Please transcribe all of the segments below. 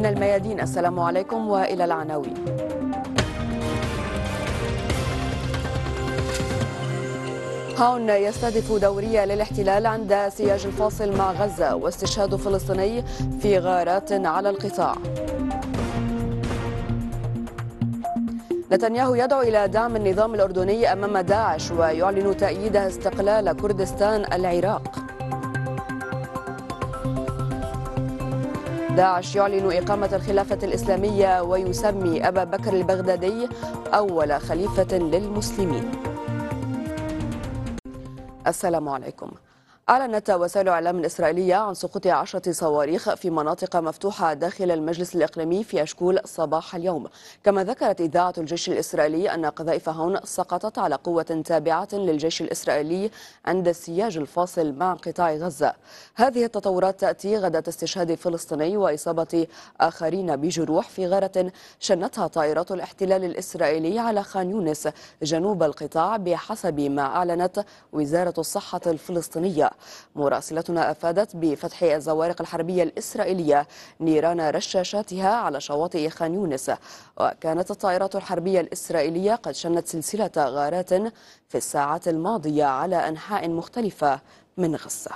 من الميادين السلام عليكم والى العناوين هون يستهدف دورية للاحتلال عند سياج الفاصل مع غزة واستشهاد فلسطيني في غارات على القطاع نتنياهو يدعو إلى دعم النظام الأردني أمام داعش ويعلن تأييده استقلال كردستان العراق داعش يعلن إقامة الخلافة الإسلامية ويسمي أبا بكر البغدادي أول خليفة للمسلمين السلام عليكم أعلنت وسائل الإعلام الإسرائيلية عن سقوط عشرة صواريخ في مناطق مفتوحة داخل المجلس الإقليمي في أشكول صباح اليوم كما ذكرت إذاعة الجيش الإسرائيلي أن قذائف هون سقطت على قوة تابعة للجيش الإسرائيلي عند السياج الفاصل مع قطاع غزة هذه التطورات تأتي غدا استشهاد فلسطيني وإصابة آخرين بجروح في غارة شنتها طائرات الاحتلال الإسرائيلي على خان يونس جنوب القطاع بحسب ما أعلنت وزارة الصحة الفلسطينية مراسلتنا أفادت بفتح الزوارق الحربية الإسرائيلية نيران رشاشاتها على شواطئ خان يونس وكانت الطائرات الحربية الإسرائيلية قد شنت سلسلة غارات في الساعات الماضية على أنحاء مختلفة من غزة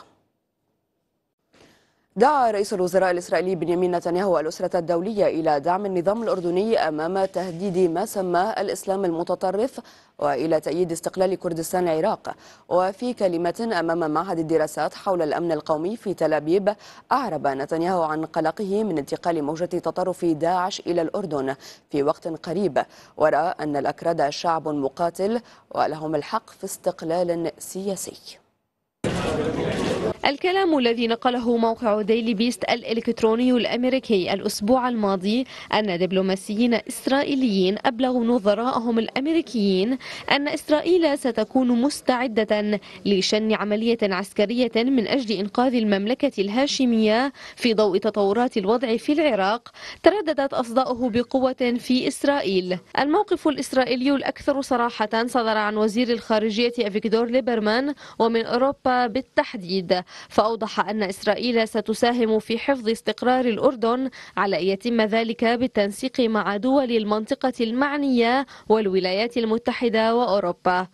دعا رئيس الوزراء الإسرائيلي بنيامين نتنياهو الأسرة الدولية إلى دعم النظام الأردني أمام تهديد ما سماه الإسلام المتطرف وإلى تأييد استقلال كردستان العراق وفي كلمة أمام معهد الدراسات حول الأمن القومي في تل أبيب أعرب نتنياهو عن قلقه من انتقال موجة تطرف داعش إلى الأردن في وقت قريب ورأى أن الأكراد شعب مقاتل ولهم الحق في استقلال سياسي الكلام الذي نقله موقع ديلي بيست الإلكتروني الأمريكي الأسبوع الماضي أن دبلوماسيين إسرائيليين أبلغوا نظرائهم الأمريكيين أن إسرائيل ستكون مستعدة لشن عملية عسكرية من أجل إنقاذ المملكة الهاشمية في ضوء تطورات الوضع في العراق ترددت أصداؤه بقوة في إسرائيل الموقف الإسرائيلي الأكثر صراحة صدر عن وزير الخارجية أفيكدور ليبرمان ومن أوروبا بالتحديد فأوضح أن إسرائيل ستساهم في حفظ استقرار الأردن على أن يتم ذلك بالتنسيق مع دول المنطقة المعنية والولايات المتحدة وأوروبا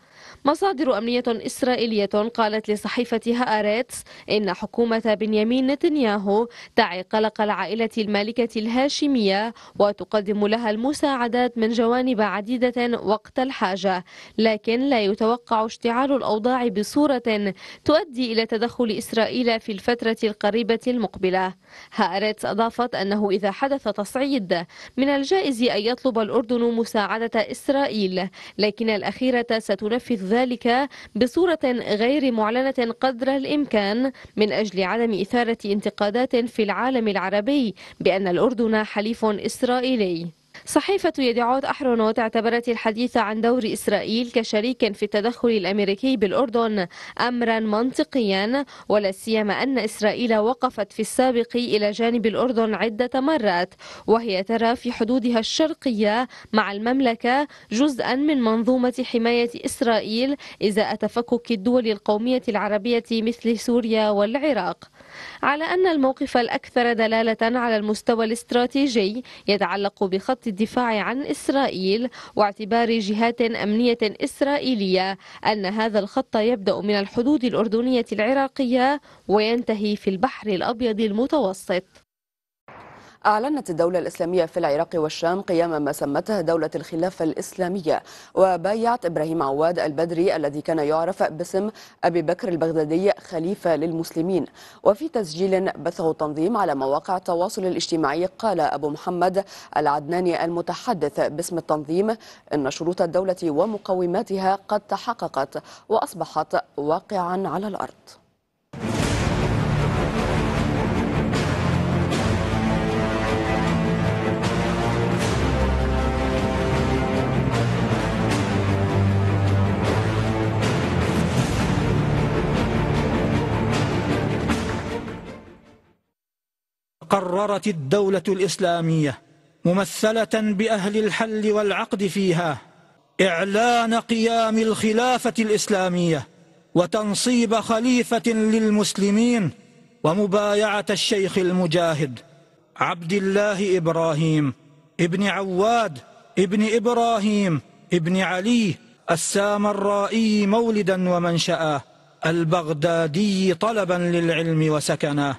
مصادر أمنية إسرائيلية قالت لصحيفة هآريتس إن حكومة بنيامين نتنياهو تعي قلق العائلة المالكة الهاشمية وتقدم لها المساعدات من جوانب عديدة وقت الحاجة لكن لا يتوقع اشتعال الأوضاع بصورة تؤدي إلى تدخل إسرائيل في الفترة القريبة المقبلة هآريتس أضافت أنه إذا حدث تصعيد من الجائز أن يطلب الأردن مساعدة إسرائيل لكن الأخيرة ستنفذ ذلك بصورة غير معلنة قدر الإمكان من أجل عدم إثارة انتقادات في العالم العربي بأن الأردن حليف إسرائيلي صحيفة يدعوت أحرنوت اعتبرت الحديث عن دور إسرائيل كشريك في التدخل الأمريكي بالأردن أمرا منطقيا ولا سيما أن إسرائيل وقفت في السابق إلى جانب الأردن عدة مرات وهي ترى في حدودها الشرقية مع المملكة جزءا من منظومة حماية إسرائيل إزاء تفكك الدول القومية العربية مثل سوريا والعراق على أن الموقف الأكثر دلالة على المستوى الاستراتيجي يتعلق بخط الدفاع عن إسرائيل واعتبار جهات أمنية إسرائيلية أن هذا الخط يبدأ من الحدود الأردنية العراقية وينتهي في البحر الأبيض المتوسط أعلنت الدولة الإسلامية في العراق والشام قيام ما سمته دولة الخلافة الإسلامية وبايعت إبراهيم عواد البدري الذي كان يعرف باسم أبي بكر البغدادي خليفة للمسلمين وفي تسجيل بثه التنظيم على مواقع التواصل الاجتماعي قال أبو محمد العدناني المتحدث باسم التنظيم إن شروط الدولة ومقوماتها قد تحققت وأصبحت واقعا على الأرض قررت الدولة الإسلامية ممثلة بأهل الحل والعقد فيها إعلان قيام الخلافة الإسلامية وتنصيب خليفة للمسلمين ومبايعة الشيخ المجاهد عبد الله إبراهيم ابن عواد ابن إبراهيم ابن علي السامرائي مولدا ومنشأه البغدادي طلبا للعلم وسكناه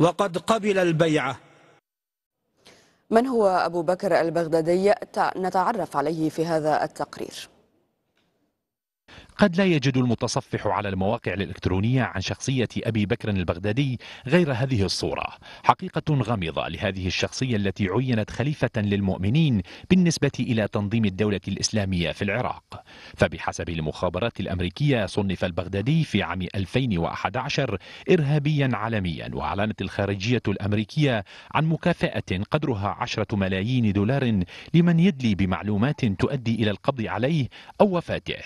وقد قبل البيعة من هو أبو بكر البغدادي نتعرف عليه في هذا التقرير قد لا يجد المتصفح على المواقع الإلكترونية عن شخصية أبي بكر البغدادي غير هذه الصورة حقيقة غامضة لهذه الشخصية التي عينت خليفة للمؤمنين بالنسبة إلى تنظيم الدولة الإسلامية في العراق فبحسب المخابرات الأمريكية صنف البغدادي في عام 2011 إرهابيا عالميا وأعلنت الخارجية الأمريكية عن مكافأة قدرها 10 ملايين دولار لمن يدلي بمعلومات تؤدي إلى القبض عليه أو وفاته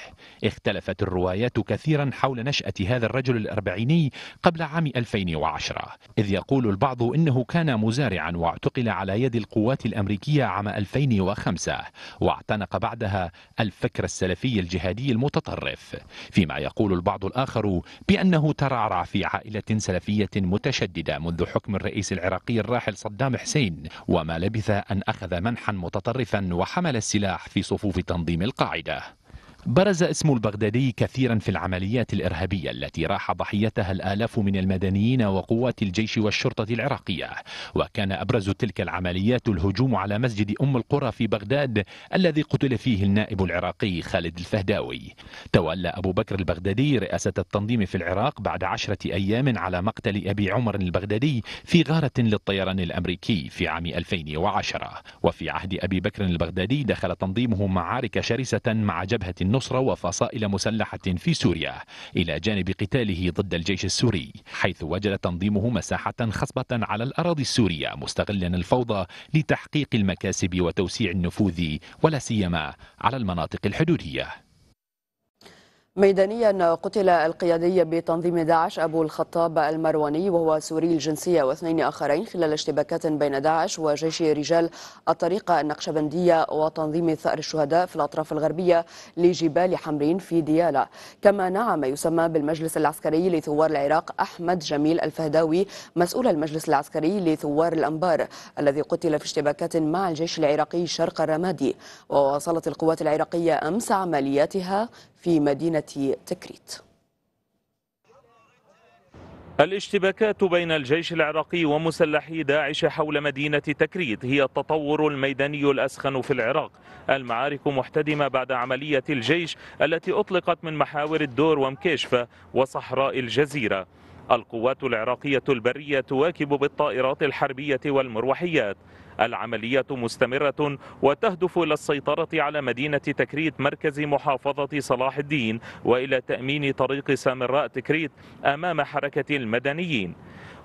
اختلف اختلفت الروايات كثيرا حول نشأة هذا الرجل الأربعيني قبل عام 2010 إذ يقول البعض إنه كان مزارعا واعتقل على يد القوات الأمريكية عام 2005 واعتنق بعدها الفكر السلفي الجهادي المتطرف فيما يقول البعض الآخر بأنه ترعرع في عائلة سلفية متشددة منذ حكم الرئيس العراقي الراحل صدام حسين وما لبث أن أخذ منحا متطرفا وحمل السلاح في صفوف تنظيم القاعدة برز اسم البغدادي كثيرا في العمليات الإرهابية التي راح ضحيتها الآلاف من المدنيين وقوات الجيش والشرطة العراقية وكان أبرز تلك العمليات الهجوم على مسجد أم القرى في بغداد الذي قتل فيه النائب العراقي خالد الفهداوي تولى أبو بكر البغدادي رئاسة التنظيم في العراق بعد عشرة أيام على مقتل أبي عمر البغدادي في غارة للطيران الأمريكي في عام 2010 وفي عهد أبي بكر البغدادي دخل تنظيمه معارك شرسة مع جبهة النصرة وفصائل مسلحة في سوريا إلى جانب قتاله ضد الجيش السوري حيث وجد تنظيمه مساحة خصبة على الأراضي السورية مستغلا الفوضى لتحقيق المكاسب وتوسيع النفوذ ولا سيما على المناطق الحدودية ميدانيا قتل القيادي بتنظيم داعش أبو الخطاب المرواني وهو سوري الجنسية واثنين آخرين خلال اشتباكات بين داعش وجيش رجال الطريقة النقشبندية وتنظيم ثأر الشهداء في الأطراف الغربية لجبال حمرين في ديالا كما نعى ما يسمى بالمجلس العسكري لثوار العراق أحمد جميل الفهداوي مسؤول المجلس العسكري لثوار الأنبار الذي قتل في اشتباكات مع الجيش العراقي شرق الرمادي وواصلت القوات العراقية أمس عملياتها في مدينة تكريت الاشتباكات بين الجيش العراقي ومسلحي داعش حول مدينة تكريت هي التطور الميداني الأسخن في العراق المعارك محتدمة بعد عملية الجيش التي أطلقت من محاور الدور ومكيشفة وصحراء الجزيرة القوات العراقية البرية تواكب بالطائرات الحربية والمروحيات العملية مستمرة وتهدف إلى السيطرة على مدينة تكريت مركز محافظة صلاح الدين وإلى تأمين طريق سامراء تكريت أمام حركة المدنيين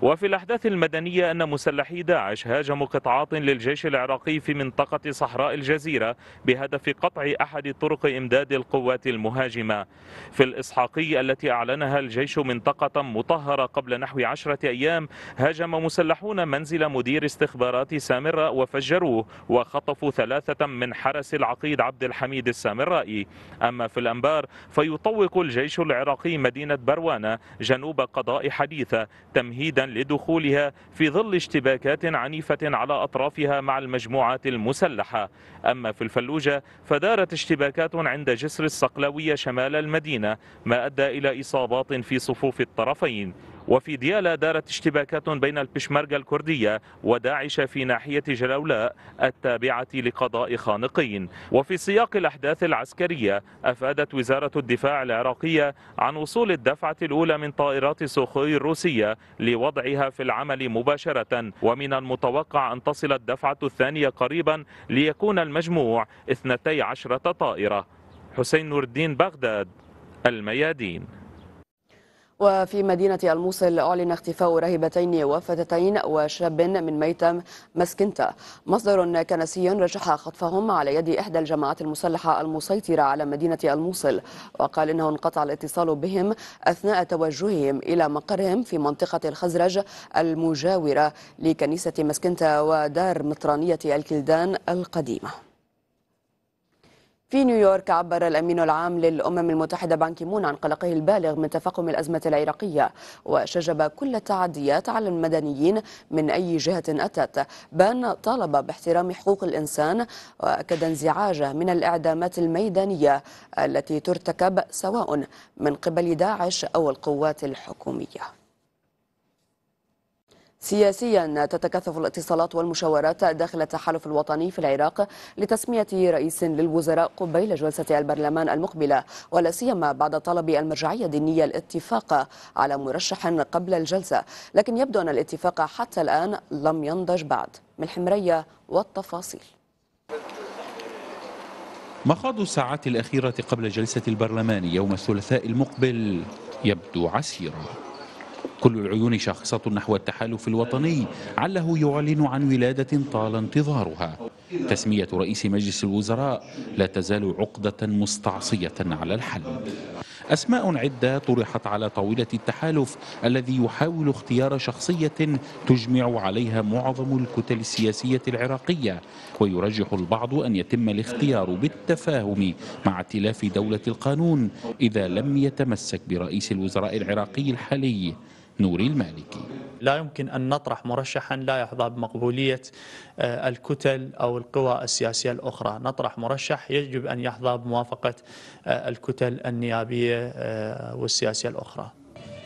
وفي الأحداث المدنية أن مسلحي داعش هاجموا قطعات للجيش العراقي في منطقة صحراء الجزيرة بهدف قطع أحد طرق إمداد القوات المهاجمة في الإسحاقي التي أعلنها الجيش منطقة مطهرة قبل نحو عشرة أيام هاجم مسلحون منزل مدير استخبارات سامراء وفجروه وخطفوا ثلاثة من حرس العقيد عبد الحميد السامرائي أما في الأنبار فيطوق الجيش العراقي مدينة بروانة جنوب قضاء حديثة تمهيدا لدخولها في ظل اشتباكات عنيفة على أطرافها مع المجموعات المسلحة أما في الفلوجة فدارت اشتباكات عند جسر الصقلوية شمال المدينة ما أدى إلى إصابات في صفوف الطرفين وفي ديالا دارت اشتباكات بين البشمركة الكردية وداعش في ناحية جلولاء التابعة لقضاء خانقين وفي سياق الأحداث العسكرية أفادت وزارة الدفاع العراقية عن وصول الدفعة الأولى من طائرات سوخوي الروسية لوضعها في العمل مباشرة ومن المتوقع أن تصل الدفعة الثانية قريبا ليكون المجموع 12 طائرة حسين نور الدين بغداد الميادين وفي مدينة الموصل أعلن اختفاء راهبتين وفتاتين وشاب من ميتم مسكنتا مصدر كنسي رشح خطفهم على يد إحدى الجماعات المسلحة المسيطرة على مدينة الموصل وقال إنه انقطع الاتصال بهم أثناء توجههم إلى مقرهم في منطقة الخزرج المجاورة لكنيسة مسكنتا ودار مطرانية الكلدان القديمة في نيويورك عبر الأمين العام للأمم المتحدة بانكيمون عن قلقه البالغ من تفاقم الأزمة العراقية وشجب كل التعديات على المدنيين من أي جهة أتت بان طالب باحترام حقوق الإنسان وأكد انزعاجه من الإعدامات الميدانية التي ترتكب سواء من قبل داعش أو القوات الحكومية سياسيا تتكثف الاتصالات والمشاورات داخل التحالف الوطني في العراق لتسمية رئيس للوزراء قبيل جلسة البرلمان المقبلة ولا سيما بعد طلب المرجعية الدينية الاتفاق على مرشح قبل الجلسة لكن يبدو أن الاتفاق حتى الآن لم ينضج بعد من الحمرية والتفاصيل مخاض الساعات الأخيرة قبل جلسة البرلمان يوم الثلاثاء المقبل يبدو عسيرا كل العيون شاخصة نحو التحالف الوطني عله يعلن عن ولادة طال انتظارها تسمية رئيس مجلس الوزراء لا تزال عقدة مستعصية على الحل أسماء عدة طرحت على طاولة التحالف الذي يحاول اختيار شخصية تجمع عليها معظم الكتل السياسية العراقية ويرجح البعض أن يتم الاختيار بالتفاهم مع اتلاف دولة القانون إذا لم يتمسك برئيس الوزراء العراقي الحالي نوري المالكي لا يمكن أن نطرح مرشحا لا يحظى بمقبولية آه، الكتل أو القوى السياسية الأخرى نطرح مرشح يجب أن يحظى بموافقة آه، الكتل النيابية آه، والسياسية الأخرى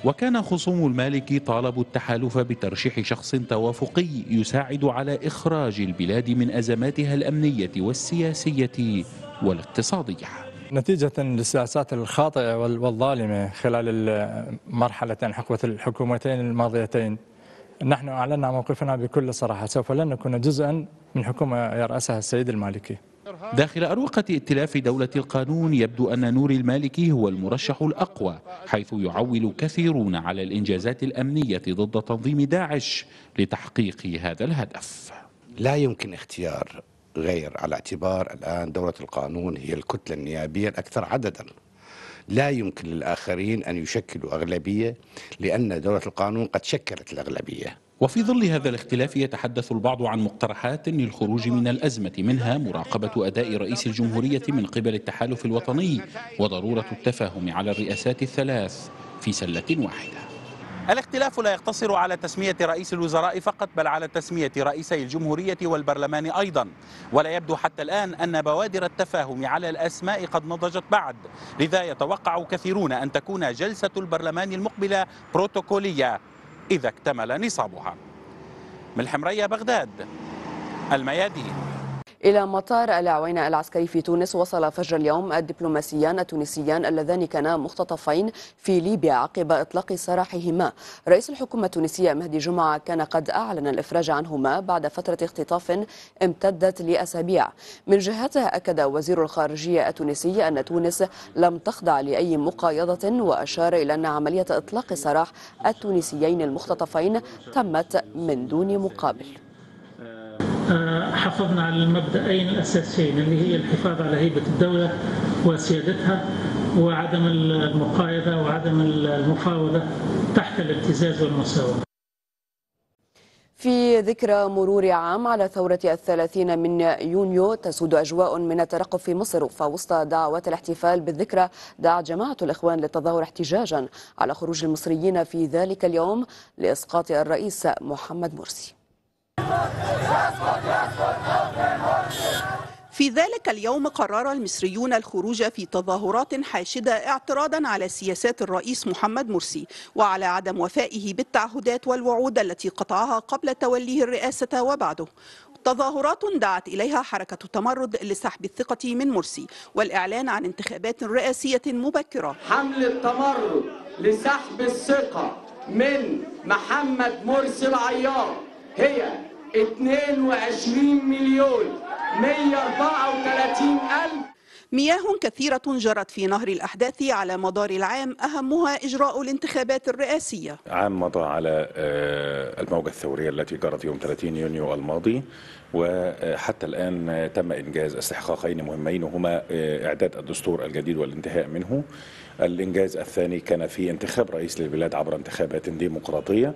وكان خصوم المالكي طالبوا التحالف بترشيح شخص توافقي يساعد على إخراج البلاد من أزماتها الأمنية والسياسية والاقتصادية نتيجة للسياسات الخاطئة والظالمة خلال مرحلة حقبة الحكومتين الماضيتين نحن أعلنا موقفنا بكل صراحة سوف لن نكون جزءا من حكومة يرأسها السيد المالكي داخل أروقة ائتلاف دولة القانون يبدو أن نور المالكي هو المرشح الأقوى حيث يعول كثيرون على الإنجازات الأمنية ضد تنظيم داعش لتحقيق هذا الهدف لا يمكن اختيار غير على اعتبار الآن دورة القانون هي الكتلة النيابية الأكثر عددا لا يمكن للآخرين أن يشكلوا أغلبية لأن دورة القانون قد شكلت الأغلبية وفي ظل هذا الاختلاف يتحدث البعض عن مقترحات للخروج من الأزمة منها مراقبة أداء رئيس الجمهورية من قبل التحالف الوطني وضرورة التفاهم على الرئاسات الثلاث في سلة واحدة الاختلاف لا يقتصر على تسمية رئيس الوزراء فقط بل على تسمية رئيسي الجمهورية والبرلمان أيضا ولا يبدو حتى الآن أن بوادر التفاهم على الأسماء قد نضجت بعد لذا يتوقع كثيرون أن تكون جلسة البرلمان المقبلة بروتوكولية إذا اكتمل نصابها من الحمرية بغداد الميادين إلى مطار العوين العسكري في تونس وصل فجر اليوم الدبلوماسيان التونسيان اللذان كانا مختطفين في ليبيا عقب إطلاق سراحهما رئيس الحكومة التونسية مهدي جمعة كان قد أعلن الإفراج عنهما بعد فترة اختطاف امتدت لأسابيع من جهتها أكد وزير الخارجية التونسي أن تونس لم تخضع لأي مقايضة وأشار إلى أن عملية إطلاق سراح التونسيين المختطفين تمت من دون مقابل حافظنا على المبدأين الأساسيين اللي هي الحفاظ على هيبة الدولة وسيادتها وعدم المقايضة وعدم المفاوضة تحت الابتزاز والمساومة في ذكرى مرور عام على ثورة الثلاثين من يونيو تسود أجواء من الترقب في مصر فوسط دعوات الاحتفال بالذكرى دعت جماعة الإخوان للتظاهر احتجاجا على خروج المصريين في ذلك اليوم لإسقاط الرئيس محمد مرسي في ذلك اليوم قرر المصريون الخروج في تظاهرات حاشدة اعتراضا على سياسات الرئيس محمد مرسي وعلى عدم وفائه بالتعهدات والوعود التي قطعها قبل توليه الرئاسة وبعده تظاهرات دعت إليها حركة تمرد لسحب الثقة من مرسي والإعلان عن انتخابات رئاسية مبكرة حملة تمرد لسحب الثقة من محمد مرسي العيار هي 22 مليون 134 ألف مياه كثيرة جرت في نهر الأحداث على مدار العام أهمها إجراء الانتخابات الرئاسية عام مضى على آه، الموجة الثورية التي جرت يوم 30 يونيو الماضي وحتى الآن تم إنجاز استحقاقين مهمين وهما آه، إعداد الدستور الجديد والانتهاء منه الإنجاز الثاني كان في انتخاب رئيس للبلاد عبر انتخابات ديمقراطية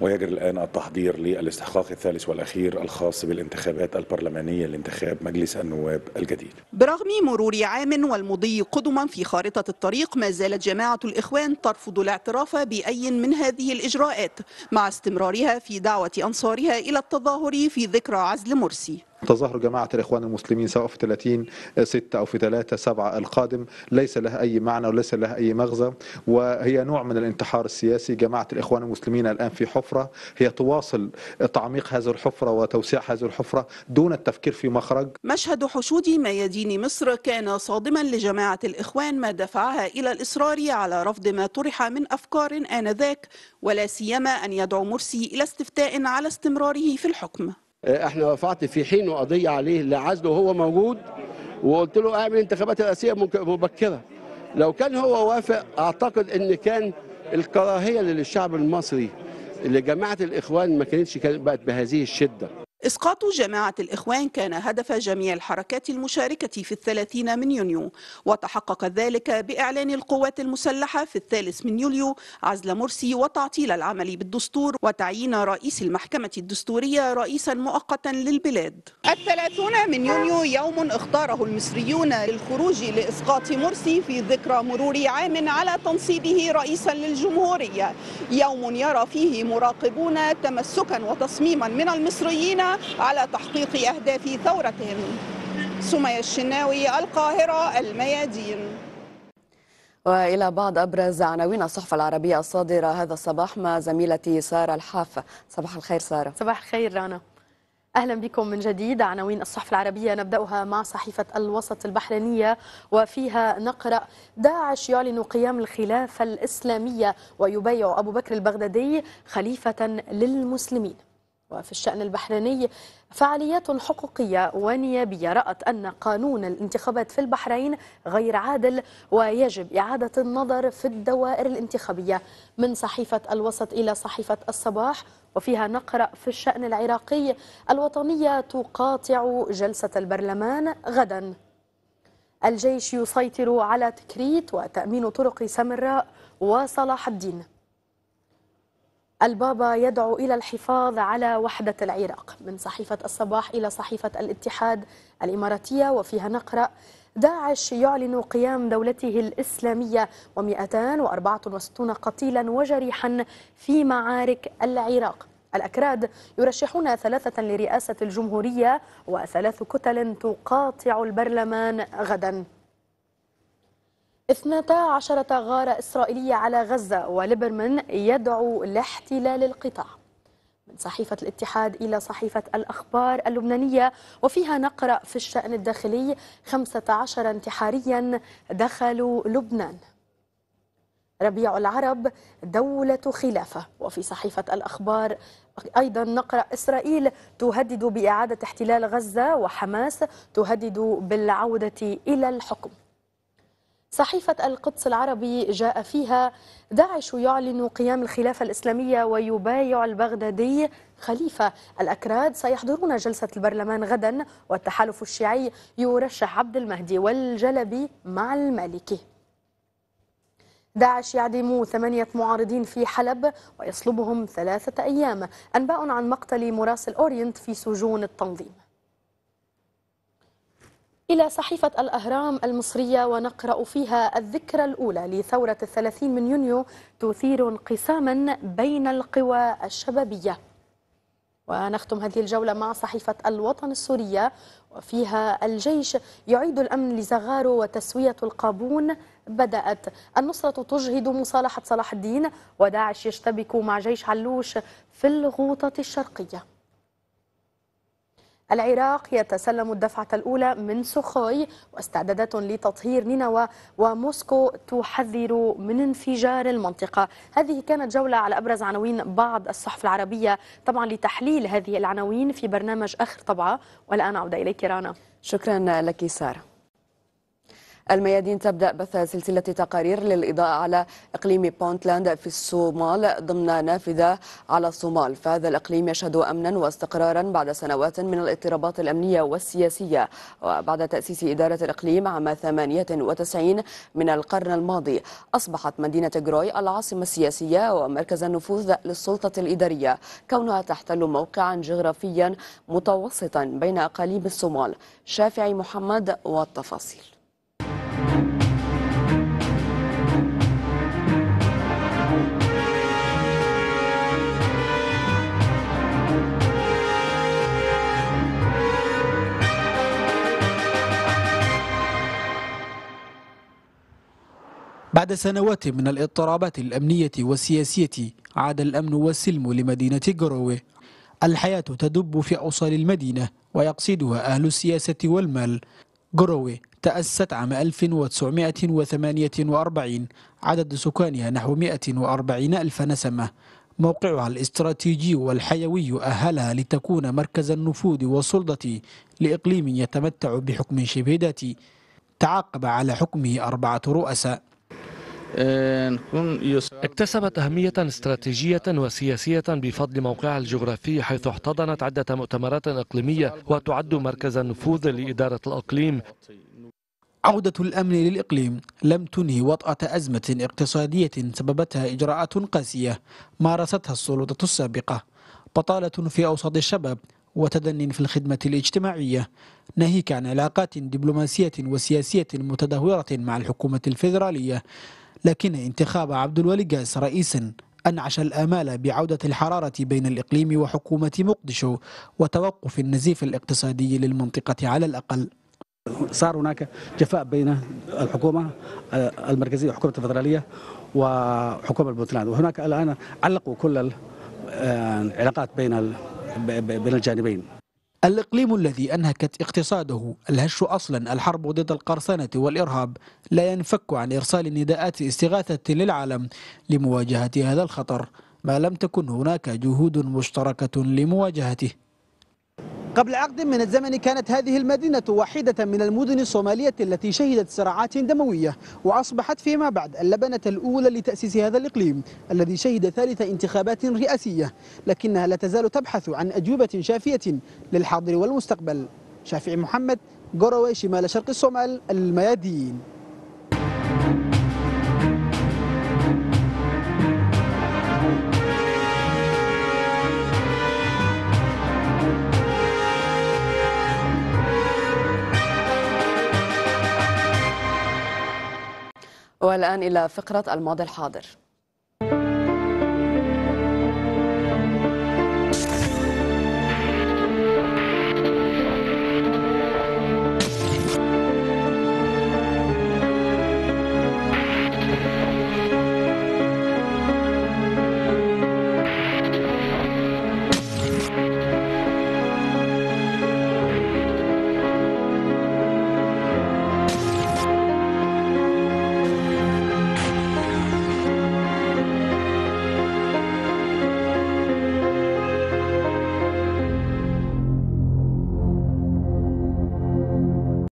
ويجري الآن التحضير للاستحقاق الثالث والأخير الخاص بالانتخابات البرلمانية لانتخاب مجلس النواب الجديد برغم مرور عام والمضي قدما في خارطة الطريق ما زالت جماعة الإخوان ترفض الاعتراف بأي من هذه الإجراءات مع استمرارها في دعوة أنصارها إلى التظاهر في ذكرى عزل مرسي تظاهر جماعة الإخوان المسلمين سواء في 30 6 أو في 3 7 القادم ليس لها أي معنى وليس لها أي مغزى وهي نوع من الانتحار السياسي جماعة الإخوان المسلمين الآن في حفرة هي تواصل تعميق هذه الحفرة وتوسيع هذه الحفرة دون التفكير في مخرج مشهد حشود ميادين مصر كان صادما لجماعة الإخوان ما دفعها إلى الإصرار على رفض ما طرح من أفكار آنذاك ولا سيما أن يدعو مرسي إلى استفتاء على استمراره في الحكم آه، احنا رفعت في حينه قضيه عليه لعزله وهو موجود وقلت له اعمل انتخابات رئاسيه مبكره لو كان هو وافق اعتقد ان كان الكراهيه للشعب المصري لجماعه الاخوان ما كانتش بقت بهذه الشده إسقاط جماعة الإخوان كان هدف جميع الحركات المشاركة في الثلاثين من يونيو وتحقق ذلك بإعلان القوات المسلحة في الثالث من يوليو عزل مرسي وتعطيل العمل بالدستور وتعيين رئيس المحكمة الدستورية رئيسا مؤقتا للبلاد الثلاثون من يونيو يوم اختاره المصريون للخروج لإسقاط مرسي في ذكرى مرور عام على تنصيبه رئيسا للجمهورية يوم يرى فيه مراقبون تمسكا وتصميما من المصريين على تحقيق أهداف ثورتهم سمية الشناوي القاهرة الميادين وإلى بعض أبرز عناوين الصحف العربية الصادرة هذا الصباح مع زميلتي سارة الحافة صباح الخير سارة صباح الخير رانا أهلا بكم من جديد عناوين الصحف العربية نبدأها مع صحيفة الوسط البحرينية وفيها نقرأ داعش يعلن قيام الخلافة الإسلامية ويبايع أبو بكر البغدادي خليفة للمسلمين وفي الشأن البحريني فعاليات حقوقية ونيابية رأت أن قانون الانتخابات في البحرين غير عادل ويجب إعادة النظر في الدوائر الانتخابية من صحيفة الوسط إلى صحيفة الصباح وفيها نقرأ في الشأن العراقي الوطنية تقاطع جلسة البرلمان غدا الجيش يسيطر على تكريت وتأمين طرق سمراء وصلاح الدين البابا يدعو إلى الحفاظ على وحدة العراق من صحيفة الصباح إلى صحيفة الاتحاد الإماراتية وفيها نقرأ داعش يعلن قيام دولته الإسلامية و264 قتيلا وجريحا في معارك العراق الأكراد يرشحون ثلاثة لرئاسة الجمهورية وثلاث كتل تقاطع البرلمان غداً 12 غارة إسرائيلية على غزة وليبرمان يدعو لاحتلال القطاع من صحيفة الاتحاد إلى صحيفة الأخبار اللبنانية وفيها نقرأ في الشأن الداخلي 15 انتحاريا دخلوا لبنان ربيع العرب دولة خلافة وفي صحيفة الأخبار أيضا نقرأ إسرائيل تهدد بإعادة احتلال غزة وحماس تهدد بالعودة إلى الحكم صحيفة القدس العربي جاء فيها داعش يعلن قيام الخلافة الإسلامية ويبايع البغدادي خليفة الأكراد سيحضرون جلسة البرلمان غدا والتحالف الشيعي يرشح عبد المهدي والجلبي مع المالكي داعش يعدم ثمانية معارضين في حلب ويصلبهم ثلاثة أيام أنباء عن مقتل مراسل أورينت في سجون التنظيم إلى صحيفة الأهرام المصرية ونقرأ فيها الذكرى الأولى لثورة الثلاثين من يونيو تثير انقساما بين القوى الشبابية ونختم هذه الجولة مع صحيفة الوطن السورية وفيها الجيش يعيد الأمن لزغارو وتسوية القابون بدأت النصرة تجهد مصالحة صلاح الدين وداعش يشتبك مع جيش علوش في الغوطة الشرقية العراق يتسلم الدفعة الأولى من سخوي واستعدادات لتطهير نينوى وموسكو تحذر من انفجار المنطقة هذه كانت جولة على أبرز عناوين بعض الصحف العربية طبعا لتحليل هذه العناوين في برنامج آخر طبعة والآن أعود إليك رانا شكرا لك ساره الميادين تبدأ بث سلسلة تقارير للإضاءة على إقليم بونتلاند في الصومال ضمن نافذة على الصومال فهذا الإقليم يشهد أمنا واستقرارا بعد سنوات من الاضطرابات الأمنية والسياسية وبعد تأسيس إدارة الإقليم عام 98 من القرن الماضي أصبحت مدينة جروي العاصمة السياسية ومركز النفوذ للسلطة الإدارية كونها تحتل موقعا جغرافيا متوسطا بين أقاليم الصومال شافعي محمد والتفاصيل بعد سنوات من الاضطرابات الأمنية والسياسية عاد الأمن والسلم لمدينة جروي الحياة تدب في أوصال المدينة ويقصدها أهل السياسة والمال جروي تأسست عام 1948 عدد سكانها نحو 140 ألف نسمة موقعها الاستراتيجي والحيوي أهلها لتكون مركز النفوذ والسلطة لإقليم يتمتع بحكم شبه ذاتي تعاقب على حكمه أربعة رؤساء آه، اكتسبت أهمية استراتيجية وسياسية بفضل موقعها الجغرافي حيث احتضنت عدة مؤتمرات إقليمية وتعد مركز نفوذ لإدارة الإقليم عودة الأمن للإقليم لم تنهي وطأة أزمة اقتصادية سببتها إجراءات قاسية مارستها السلطة السابقة بطالة في أوساط الشباب وتدن في الخدمة الاجتماعية ناهيك عن علاقات دبلوماسية وسياسية متدهورة مع الحكومة الفيدرالية لكن انتخاب عبد الولي جاس رئيسا أنعش الآمال بعودة الحرارة بين الإقليم وحكومة مقدشو وتوقف النزيف الاقتصادي للمنطقة على الأقل صار هناك جفاء بين الحكومة المركزية وحكومة الفدرالية وحكومة البنتلان وهناك الآن علقوا كل آه، العلاقات بين بين الجانبين الإقليم الذي أنهكت اقتصاده الهش أصلا الحرب ضد القرصنة والإرهاب لا ينفك عن إرسال نداءات استغاثة للعالم لمواجهة هذا الخطر ما لم تكن هناك جهود مشتركة لمواجهته قبل عقد من الزمن كانت هذه المدينة واحدة من المدن الصومالية التي شهدت صراعات دموية وأصبحت فيما بعد اللبنة الأولى لتأسيس هذا الإقليم الذي شهد ثالث انتخابات رئاسية لكنها لا تزال تبحث عن أجوبة شافية للحاضر والمستقبل شافعي محمد قروي شمال شرق الصومال الميادين والآن إلى فقرة الماضي الحاضر